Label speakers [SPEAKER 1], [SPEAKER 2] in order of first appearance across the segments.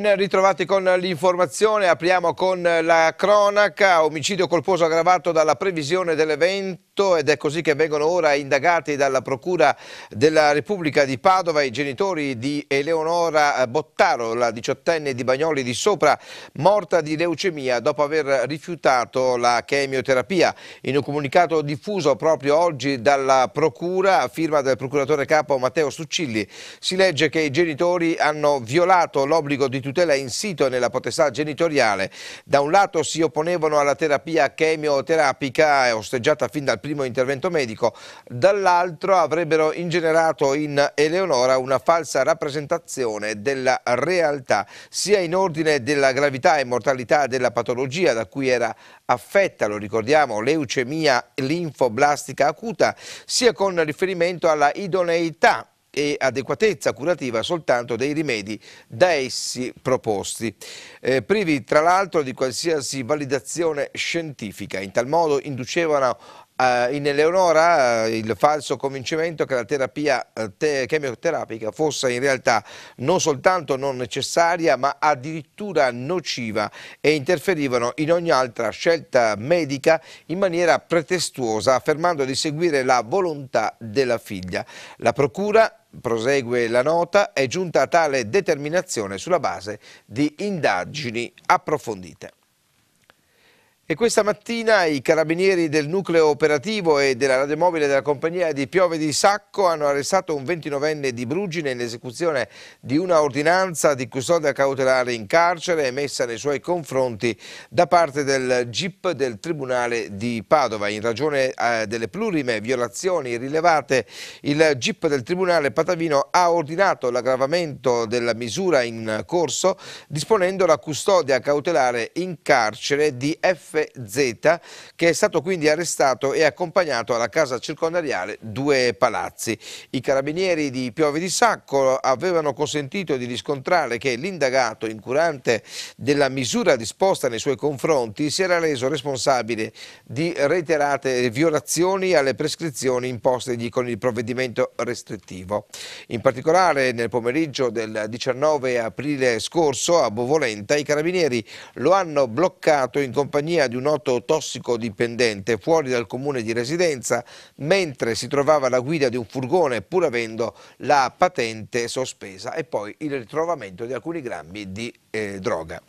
[SPEAKER 1] Ben ritrovati con l'informazione, apriamo con la cronaca, omicidio colposo aggravato dalla previsione dell'evento tutto ed è così che vengono ora indagati dalla Procura della Repubblica di Padova i genitori di Eleonora eh, Bottaro, la diciottenne di Bagnoli di Sopra, morta di leucemia dopo aver rifiutato la chemioterapia. In un comunicato diffuso proprio oggi dalla Procura, a firma del procuratore capo Matteo Succilli, si legge che i genitori hanno violato l'obbligo di tutela in sito nella potestà genitoriale. Da un lato si opponevano alla terapia chemioterapica osteggiata fin dal primo intervento medico, dall'altro avrebbero ingenerato in Eleonora una falsa rappresentazione della realtà, sia in ordine della gravità e mortalità della patologia da cui era affetta, lo ricordiamo, leucemia linfoblastica acuta, sia con riferimento alla idoneità e adeguatezza curativa soltanto dei rimedi da essi proposti, eh, privi tra l'altro di qualsiasi validazione scientifica. In tal modo inducevano Uh, in Eleonora uh, il falso convincimento che la terapia eh, te chemioterapica fosse in realtà non soltanto non necessaria ma addirittura nociva e interferivano in ogni altra scelta medica in maniera pretestuosa affermando di seguire la volontà della figlia. La procura prosegue la nota, è giunta a tale determinazione sulla base di indagini approfondite. E questa mattina i carabinieri del nucleo operativo e della radiomobile della compagnia di Piove di Sacco hanno arrestato un 29enne di Brugine in esecuzione di una ordinanza di custodia cautelare in carcere emessa nei suoi confronti da parte del GIP del Tribunale di Padova. In ragione eh, delle plurime violazioni rilevate, il GIP del Tribunale Patavino ha ordinato l'aggravamento della misura in corso disponendo la custodia cautelare in carcere di F FZ, che è stato quindi arrestato e accompagnato alla casa circondariale Due Palazzi. I carabinieri di Piove di Sacco avevano consentito di riscontrare che l'indagato, incurante della misura disposta nei suoi confronti, si era reso responsabile di reiterate violazioni alle prescrizioni impostegli con il provvedimento restrittivo. In particolare nel pomeriggio del 19 aprile scorso a Bovolenta i carabinieri lo hanno bloccato in compagnia compagnia di un noto tossicodipendente fuori dal comune di residenza mentre si trovava alla guida di un furgone pur avendo la patente sospesa e poi il ritrovamento di alcuni grammi di eh, droga.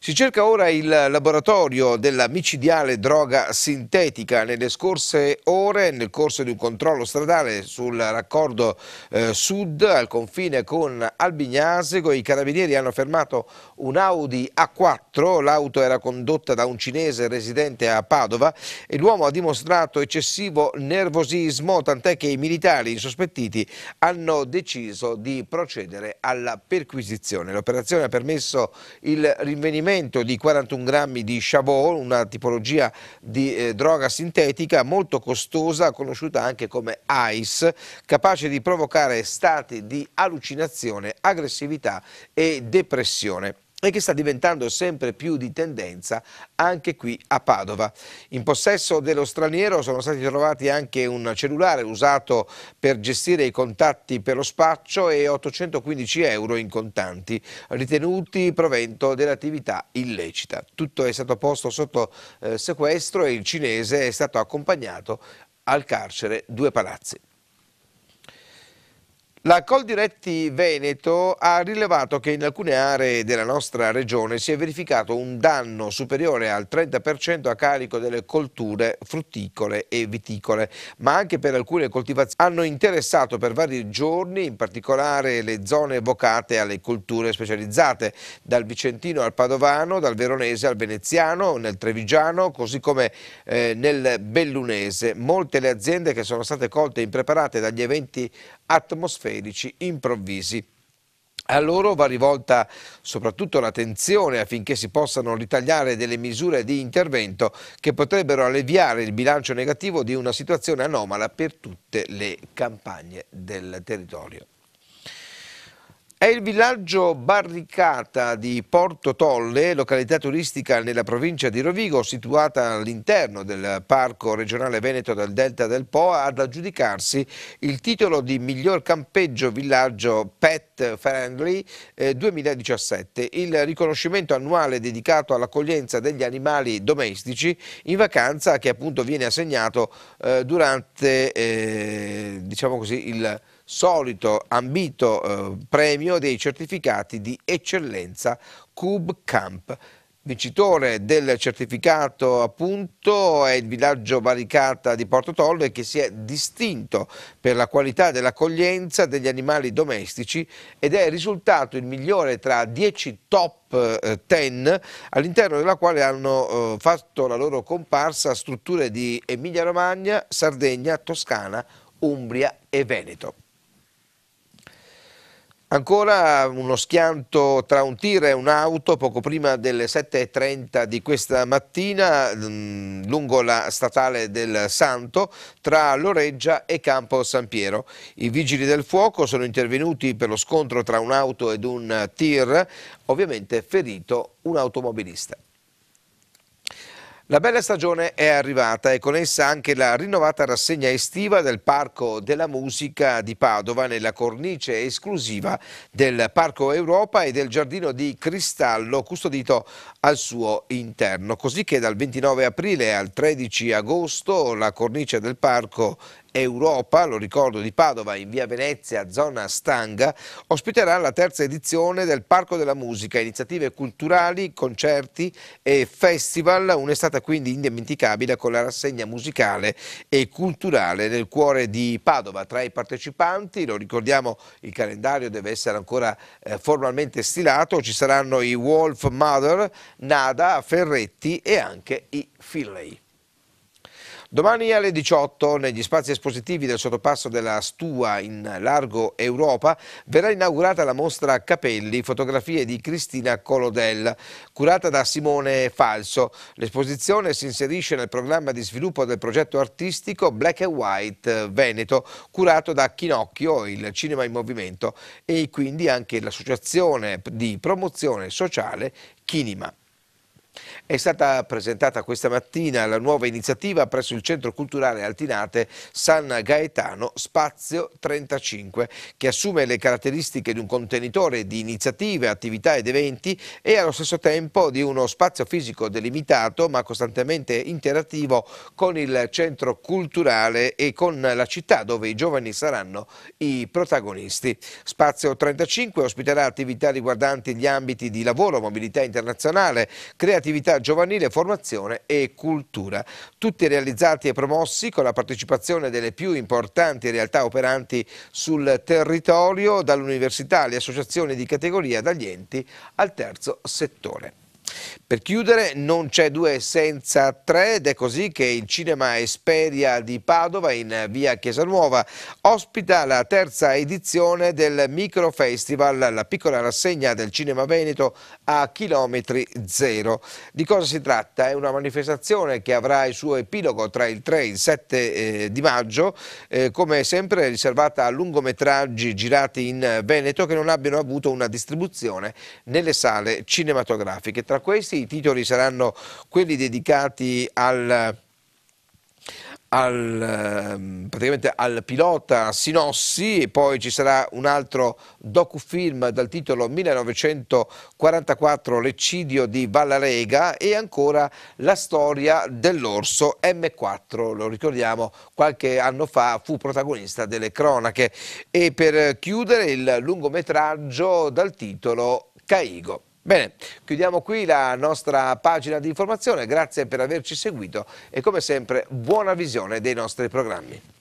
[SPEAKER 1] Si cerca ora il laboratorio della micidiale droga sintetica. Nelle scorse ore, nel corso di un controllo stradale sul raccordo eh, sud al confine con Albignasego, i carabinieri hanno fermato un Audi A4. L'auto era condotta da un cinese residente a Padova e l'uomo ha dimostrato eccessivo nervosismo, tant'è che i militari insospettiti hanno deciso di procedere alla perquisizione. L'operazione ha permesso il rinvenimento riferimento di 41 grammi di Chabot, una tipologia di eh, droga sintetica molto costosa, conosciuta anche come ICE, capace di provocare stati di allucinazione, aggressività e depressione e che sta diventando sempre più di tendenza anche qui a Padova. In possesso dello straniero sono stati trovati anche un cellulare usato per gestire i contatti per lo spaccio e 815 euro in contanti, ritenuti provento dell'attività illecita. Tutto è stato posto sotto eh, sequestro e il cinese è stato accompagnato al carcere Due Palazzi. La Coldiretti Veneto ha rilevato che in alcune aree della nostra regione si è verificato un danno superiore al 30% a carico delle colture frutticole e viticole, ma anche per alcune coltivazioni hanno interessato per vari giorni, in particolare le zone vocate alle colture specializzate, dal vicentino al padovano, dal veronese al veneziano, nel trevigiano, così come eh, nel bellunese. Molte le aziende che sono state colte impreparate dagli eventi atmosferici improvvisi. A loro va rivolta soprattutto l'attenzione affinché si possano ritagliare delle misure di intervento che potrebbero alleviare il bilancio negativo di una situazione anomala per tutte le campagne del territorio. È il villaggio Barricata di Porto Tolle, località turistica nella provincia di Rovigo, situata all'interno del Parco regionale Veneto del Delta del Po, ad aggiudicarsi il titolo di miglior campeggio villaggio Pet Friendly 2017, eh, il riconoscimento annuale dedicato all'accoglienza degli animali domestici in vacanza che appunto viene assegnato eh, durante eh, diciamo così, il solito ambito eh, premio premio dei certificati di eccellenza Cube Camp. Vincitore del certificato appunto è il villaggio Baricarta di Porto Tolle che si è distinto per la qualità dell'accoglienza degli animali domestici ed è risultato il migliore tra 10 top 10 eh, all'interno della quale hanno eh, fatto la loro comparsa strutture di Emilia Romagna, Sardegna, Toscana, Umbria e Veneto. Ancora uno schianto tra un tir e un'auto poco prima delle 7.30 di questa mattina mm, lungo la statale del Santo tra Loreggia e Campo San Piero. I vigili del fuoco sono intervenuti per lo scontro tra un'auto ed un tir, ovviamente ferito un automobilista. La bella stagione è arrivata e con essa anche la rinnovata rassegna estiva del Parco della Musica di Padova nella cornice esclusiva del Parco Europa e del Giardino di Cristallo custodito al suo interno, così che dal 29 aprile al 13 agosto la cornice del Parco Europa, lo ricordo, di Padova in via Venezia, zona Stanga, ospiterà la terza edizione del Parco della Musica, iniziative culturali, concerti e festival, un'estate quindi indimenticabile con la rassegna musicale e culturale nel cuore di Padova. Tra i partecipanti, lo ricordiamo, il calendario deve essere ancora eh, formalmente stilato, ci saranno i Wolf Mother, Nada, Ferretti e anche i Finlay. Domani alle 18 negli spazi espositivi del sottopasso della Stua in Largo Europa verrà inaugurata la mostra Capelli, fotografie di Cristina Colodella, curata da Simone Falso. L'esposizione si inserisce nel programma di sviluppo del progetto artistico Black and White Veneto, curato da Chinocchio, il Cinema in Movimento e quindi anche l'associazione di promozione sociale Kinima. È stata presentata questa mattina la nuova iniziativa presso il Centro Culturale Altinate San Gaetano Spazio 35 che assume le caratteristiche di un contenitore di iniziative, attività ed eventi e allo stesso tempo di uno spazio fisico delimitato ma costantemente interattivo con il centro culturale e con la città dove i giovani saranno i protagonisti. Spazio 35 ospiterà attività riguardanti gli ambiti di lavoro, mobilità internazionale, creatività giovanile, formazione e cultura. Tutti realizzati e promossi con la partecipazione delle più importanti realtà operanti sul territorio, dall'università alle associazioni di categoria, dagli enti al terzo settore. Per chiudere, non c'è due senza tre ed è così che il cinema Esperia di Padova in via Chiesa Nuova ospita la terza edizione del microfestival, la piccola rassegna del cinema veneto a chilometri zero. Di cosa si tratta? È una manifestazione che avrà il suo epilogo tra il 3 e il 7 eh, di maggio, eh, come sempre riservata a lungometraggi girati in Veneto che non abbiano avuto una distribuzione nelle sale cinematografiche. Tra questi i titoli saranno quelli dedicati al... Al, ehm, al, pilota Sinossi e poi ci sarà un altro docufilm dal titolo 1944 l'eccidio di Vallarega e ancora la storia dell'orso M4 lo ricordiamo qualche anno fa fu protagonista delle cronache e per chiudere il lungometraggio dal titolo Caigo Bene, chiudiamo qui la nostra pagina di informazione, grazie per averci seguito e come sempre buona visione dei nostri programmi.